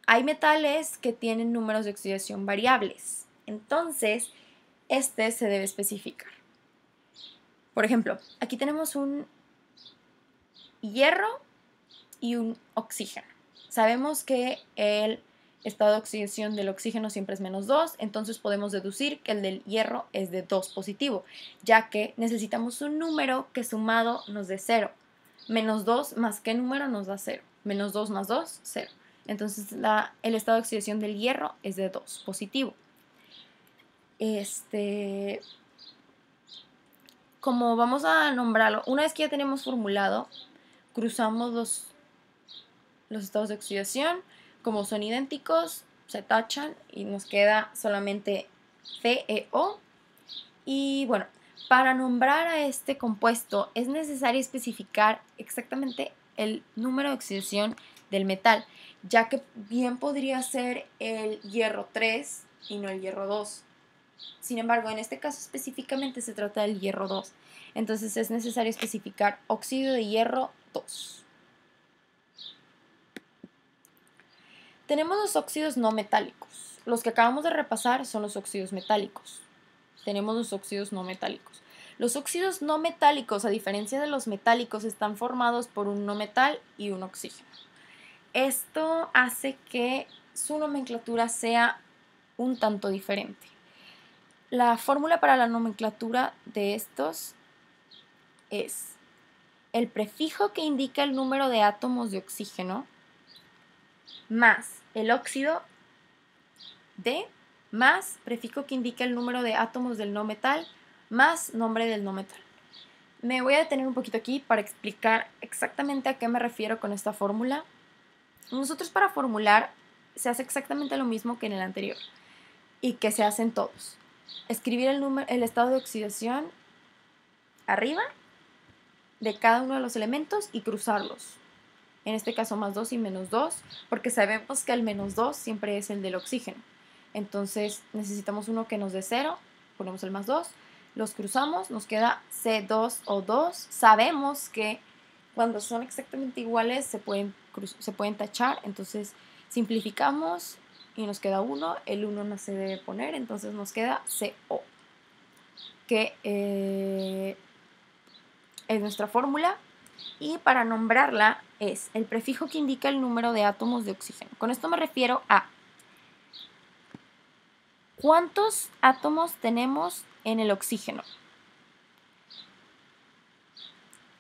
hay metales que tienen números de oxidación variables. Entonces, este se debe especificar. Por ejemplo, aquí tenemos un hierro y un oxígeno. Sabemos que el estado de oxidación del oxígeno siempre es menos 2, entonces podemos deducir que el del hierro es de 2 positivo, ya que necesitamos un número que sumado nos dé 0. Menos 2 más qué número nos da 0 menos 2 más 2, 0. Entonces el estado de oxidación del hierro es de 2, positivo. Este, como vamos a nombrarlo, una vez que ya tenemos formulado, cruzamos los, los estados de oxidación, como son idénticos, se tachan y nos queda solamente CeO. Y bueno, para nombrar a este compuesto es necesario especificar exactamente el número de oxidación del metal, ya que bien podría ser el hierro 3 y no el hierro 2. Sin embargo, en este caso específicamente se trata del hierro 2, entonces es necesario especificar óxido de hierro 2. Tenemos los óxidos no metálicos. Los que acabamos de repasar son los óxidos metálicos. Tenemos los óxidos no metálicos. Los óxidos no metálicos, a diferencia de los metálicos, están formados por un no metal y un oxígeno. Esto hace que su nomenclatura sea un tanto diferente. La fórmula para la nomenclatura de estos es el prefijo que indica el número de átomos de oxígeno más el óxido de más prefijo que indica el número de átomos del no metal más nombre del no metal. Me voy a detener un poquito aquí para explicar exactamente a qué me refiero con esta fórmula. Nosotros para formular se hace exactamente lo mismo que en el anterior y que se hacen todos. Escribir el, número, el estado de oxidación arriba de cada uno de los elementos y cruzarlos. En este caso más 2 y menos 2, porque sabemos que el menos 2 siempre es el del oxígeno. Entonces necesitamos uno que nos dé 0, ponemos el más 2, los cruzamos, nos queda C2O2. Sabemos que cuando son exactamente iguales se pueden, se pueden tachar, entonces simplificamos y nos queda 1, el 1 no se debe poner, entonces nos queda CO, que eh, es nuestra fórmula y para nombrarla es el prefijo que indica el número de átomos de oxígeno. Con esto me refiero a ¿Cuántos átomos tenemos en el oxígeno?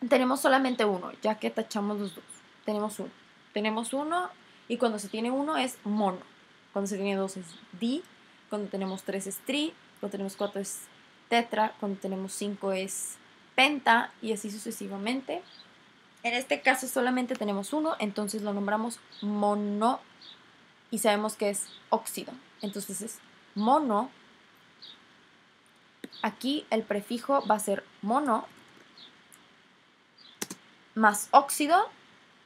Tenemos solamente uno, ya que tachamos los dos. Tenemos uno. Tenemos uno y cuando se tiene uno es mono. Cuando se tiene dos es di. Cuando tenemos tres es tri. Cuando tenemos cuatro es tetra. Cuando tenemos cinco es penta y así sucesivamente. En este caso solamente tenemos uno, entonces lo nombramos mono y sabemos que es óxido. Entonces es mono, aquí el prefijo va a ser mono más óxido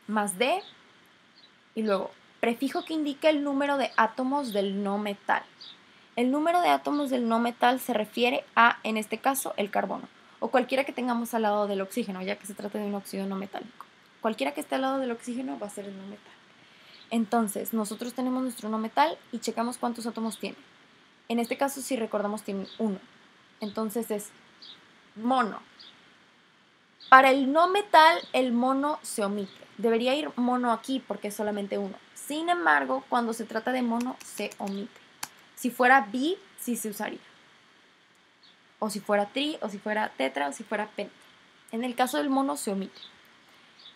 más D y luego prefijo que indica el número de átomos del no metal. El número de átomos del no metal se refiere a, en este caso, el carbono o cualquiera que tengamos al lado del oxígeno, ya que se trata de un óxido no metálico. Cualquiera que esté al lado del oxígeno va a ser el no metal. Entonces, nosotros tenemos nuestro no metal y checamos cuántos átomos tiene. En este caso, si recordamos, tiene uno. Entonces es mono. Para el no metal, el mono se omite. Debería ir mono aquí porque es solamente uno. Sin embargo, cuando se trata de mono, se omite. Si fuera bi, sí se usaría. O si fuera tri, o si fuera tetra, o si fuera penta. En el caso del mono se omite.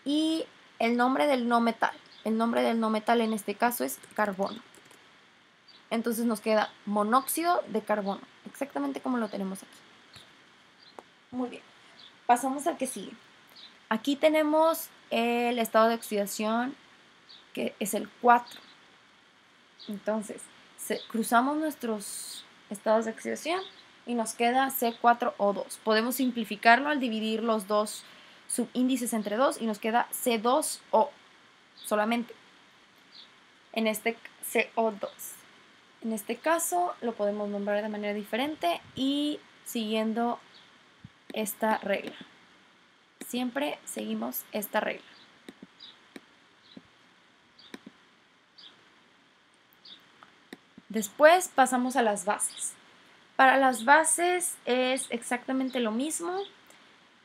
Y el nombre del no metal. El nombre del no metal en este caso es carbono. Entonces nos queda monóxido de carbono, exactamente como lo tenemos aquí. Muy bien, pasamos al que sigue. Aquí tenemos el estado de oxidación, que es el 4. Entonces, cruzamos nuestros estados de oxidación y nos queda C4O2. Podemos simplificarlo al dividir los dos subíndices entre 2 y nos queda C2O solamente. En este CO2. En este caso lo podemos nombrar de manera diferente y siguiendo esta regla. Siempre seguimos esta regla. Después pasamos a las bases. Para las bases es exactamente lo mismo.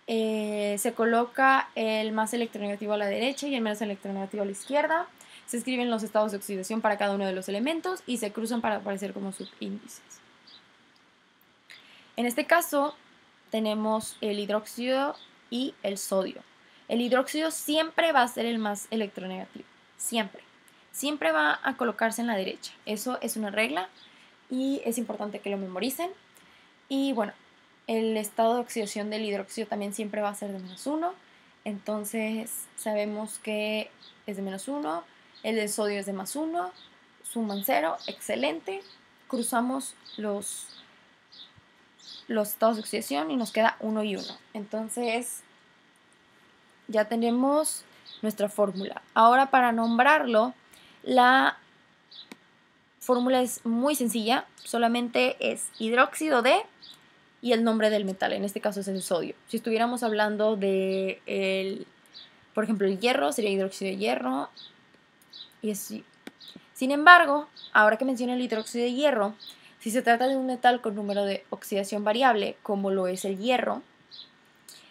Eh, se coloca el más electronegativo a la derecha y el menos electronegativo a la izquierda. Se escriben los estados de oxidación para cada uno de los elementos y se cruzan para aparecer como subíndices. En este caso tenemos el hidróxido y el sodio. El hidróxido siempre va a ser el más electronegativo, siempre. Siempre va a colocarse en la derecha. Eso es una regla y es importante que lo memoricen. Y bueno, el estado de oxidación del hidróxido también siempre va a ser de menos uno. Entonces sabemos que es de menos uno. El de sodio es de más 1, suman 0, excelente. Cruzamos los, los estados de oxidación y nos queda 1 y 1. Entonces, ya tenemos nuestra fórmula. Ahora para nombrarlo, la fórmula es muy sencilla, solamente es hidróxido de y el nombre del metal, en este caso es el sodio. Si estuviéramos hablando de el, por ejemplo, el hierro, sería hidróxido de hierro, y Sin embargo, ahora que menciono el hidróxido de hierro, si se trata de un metal con número de oxidación variable, como lo es el hierro,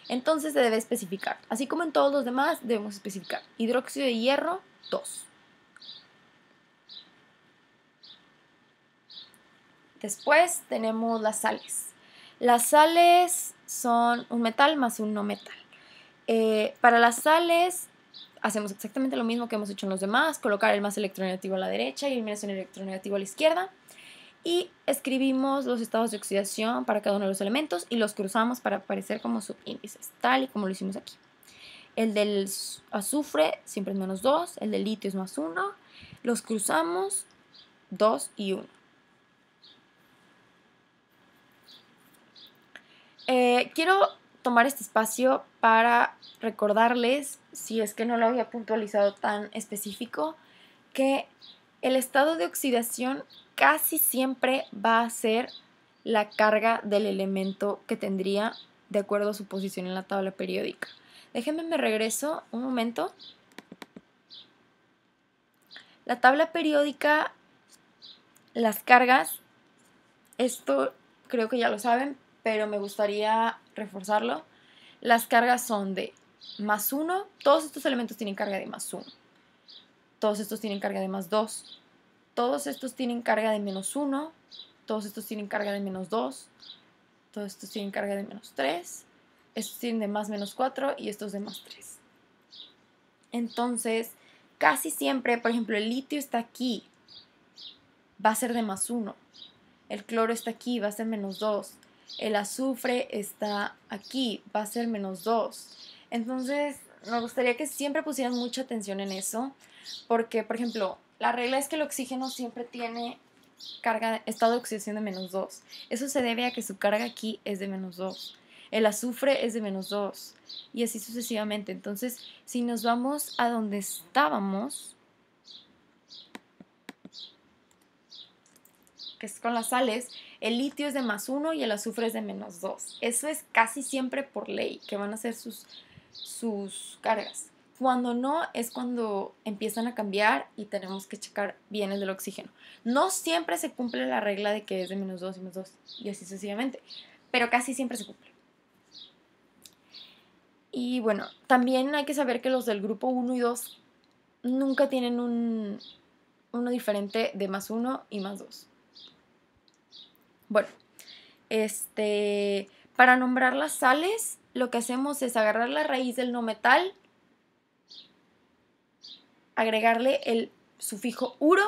entonces se debe especificar. Así como en todos los demás, debemos especificar hidróxido de hierro 2. Después tenemos las sales. Las sales son un metal más un no metal. Eh, para las sales hacemos exactamente lo mismo que hemos hecho en los demás, colocar el más electronegativo a la derecha y el menos electronegativo a la izquierda. Y escribimos los estados de oxidación para cada uno de los elementos y los cruzamos para aparecer como subíndices, tal y como lo hicimos aquí. El del azufre siempre es menos 2, el del litio es más 1, los cruzamos 2 y 1. Eh, quiero tomar este espacio para recordarles, si es que no lo había puntualizado tan específico, que el estado de oxidación casi siempre va a ser la carga del elemento que tendría de acuerdo a su posición en la tabla periódica. Déjenme me regreso un momento. La tabla periódica, las cargas, esto creo que ya lo saben, pero me gustaría reforzarlo, las cargas son de más 1, todos estos elementos tienen carga de más 1, todos estos tienen carga de más 2, todos estos tienen carga de menos 1, todos estos tienen carga de menos 2, todos estos tienen carga de menos 3, estos tienen de más menos 4 y estos de más 3. Entonces, casi siempre, por ejemplo, el litio está aquí, va a ser de más 1. El cloro está aquí, va a ser menos 2 el azufre está aquí, va a ser menos 2. Entonces, me gustaría que siempre pusieran mucha atención en eso, porque, por ejemplo, la regla es que el oxígeno siempre tiene carga, estado de oxidación de menos 2. Eso se debe a que su carga aquí es de menos 2. El azufre es de menos 2 y así sucesivamente. Entonces, si nos vamos a donde estábamos, es con las sales, el litio es de más 1 y el azufre es de menos dos. Eso es casi siempre por ley, que van a ser sus, cargas. Cuando no es cuando empiezan a cambiar y tenemos que checar bienes del oxígeno. No siempre se cumple la regla de que es de menos dos y menos dos, y así sucesivamente, pero casi siempre se cumple. Y bueno, también hay que saber que los del grupo 1 y 2 nunca tienen uno diferente de más uno y más dos. Bueno, este, para nombrar las sales, lo que hacemos es agarrar la raíz del no metal, agregarle el sufijo uro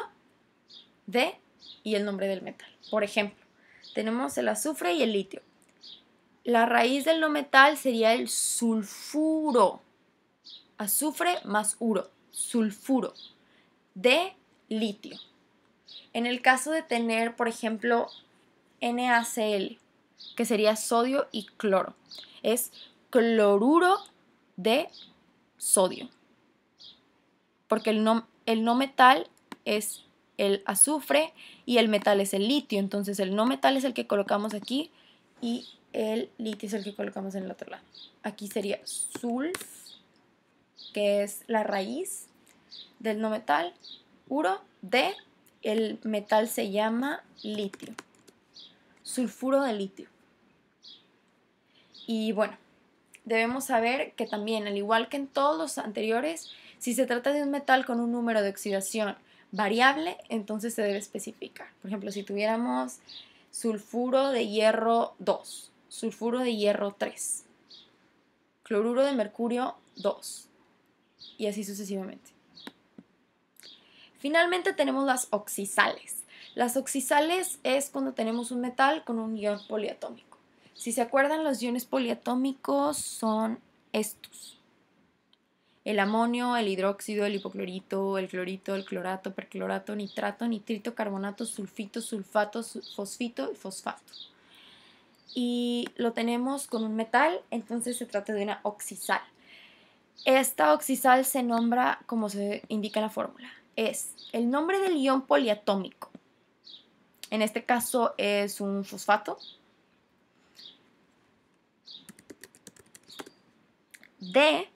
de y el nombre del metal. Por ejemplo, tenemos el azufre y el litio. La raíz del no metal sería el sulfuro. Azufre más uro, sulfuro de litio. En el caso de tener, por ejemplo, NaCl, que sería sodio y cloro. Es cloruro de sodio. Porque el no, el no metal es el azufre y el metal es el litio. Entonces el no metal es el que colocamos aquí y el litio es el que colocamos en el otro lado. Aquí sería sulf, que es la raíz del no metal, uro de, el metal se llama litio sulfuro de litio. Y bueno, debemos saber que también, al igual que en todos los anteriores, si se trata de un metal con un número de oxidación variable, entonces se debe especificar. Por ejemplo, si tuviéramos sulfuro de hierro 2, sulfuro de hierro 3, cloruro de mercurio 2 y así sucesivamente. Finalmente tenemos las oxisales, las oxisales es cuando tenemos un metal con un ion poliatómico. Si se acuerdan, los iones poliatómicos son estos. El amonio, el hidróxido, el hipoclorito, el clorito, el clorato, perclorato, nitrato, nitrito, carbonato, sulfito, sulfato, fosfito y fosfato. Y lo tenemos con un metal, entonces se trata de una oxisal. Esta oxisal se nombra como se indica en la fórmula. Es el nombre del ion poliatómico en este caso es un fosfato. D,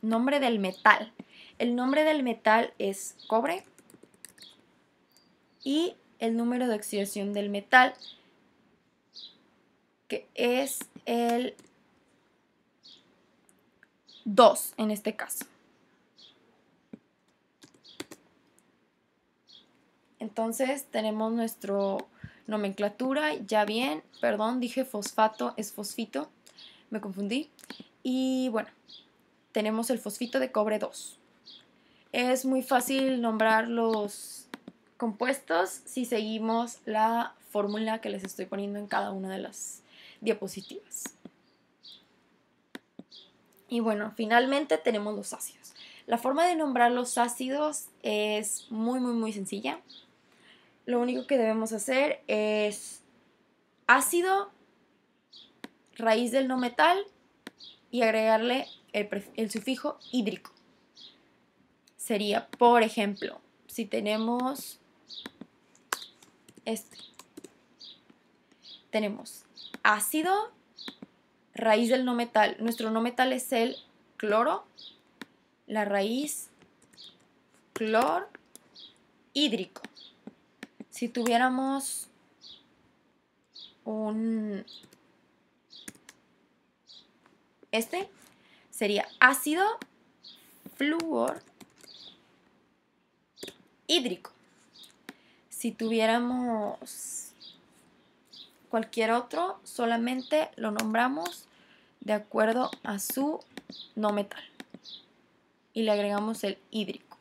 nombre del metal. El nombre del metal es cobre y el número de oxidación del metal que es el 2 en este caso. Entonces tenemos nuestro nomenclatura, ya bien, perdón, dije fosfato, es fosfito, me confundí. Y bueno, tenemos el fosfito de cobre 2. Es muy fácil nombrar los compuestos si seguimos la fórmula que les estoy poniendo en cada una de las diapositivas. Y bueno, finalmente tenemos los ácidos. La forma de nombrar los ácidos es muy, muy, muy sencilla lo único que debemos hacer es ácido, raíz del no metal y agregarle el, sufijo hídrico. Sería, por ejemplo, si tenemos este. Tenemos ácido, raíz del no metal. Nuestro no metal es el cloro, la raíz clor hídrico si tuviéramos un... Este sería ácido flúor hídrico. Si tuviéramos cualquier otro, solamente lo nombramos de acuerdo a su no metal. Y le agregamos el hídrico.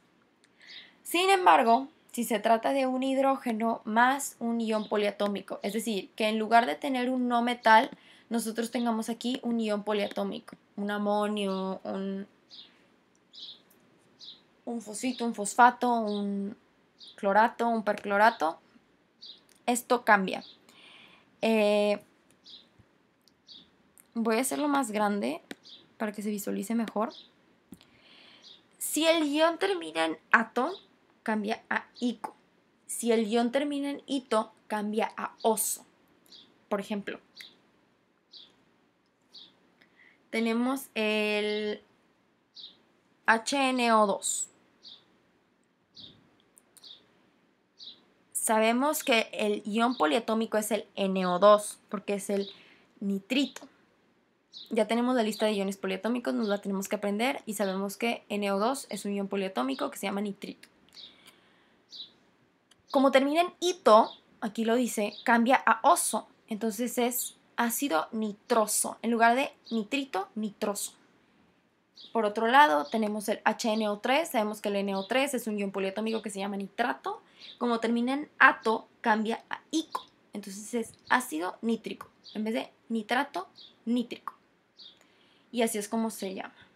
Sin embargo, si se trata de un hidrógeno más un ion poliatómico. Es decir, que en lugar de tener un no metal, nosotros tengamos aquí un ion poliatómico, un amonio, un, un un fosfato, un clorato, un perclorato. Esto cambia. Eh, voy a hacerlo más grande para que se visualice mejor. Si el ion termina en ato, cambia a Ico. Si el guión termina en Ito, cambia a oso. Por ejemplo, tenemos el HNO2. Sabemos que el ion poliatómico es el NO2 porque es el nitrito. Ya tenemos la lista de iones poliatómicos, nos la tenemos que aprender y sabemos que NO2 es un ion poliatómico que se llama nitrito. Como termina en ito, aquí lo dice, cambia a oso. Entonces es ácido nitroso. En lugar de nitrito, nitroso. Por otro lado, tenemos el HNO3. Sabemos que el NO3 es un ion poliatómico que se llama nitrato. Como termina en ato, cambia a ico. Entonces es ácido nítrico. En vez de nitrato, nítrico. Y así es como se llama.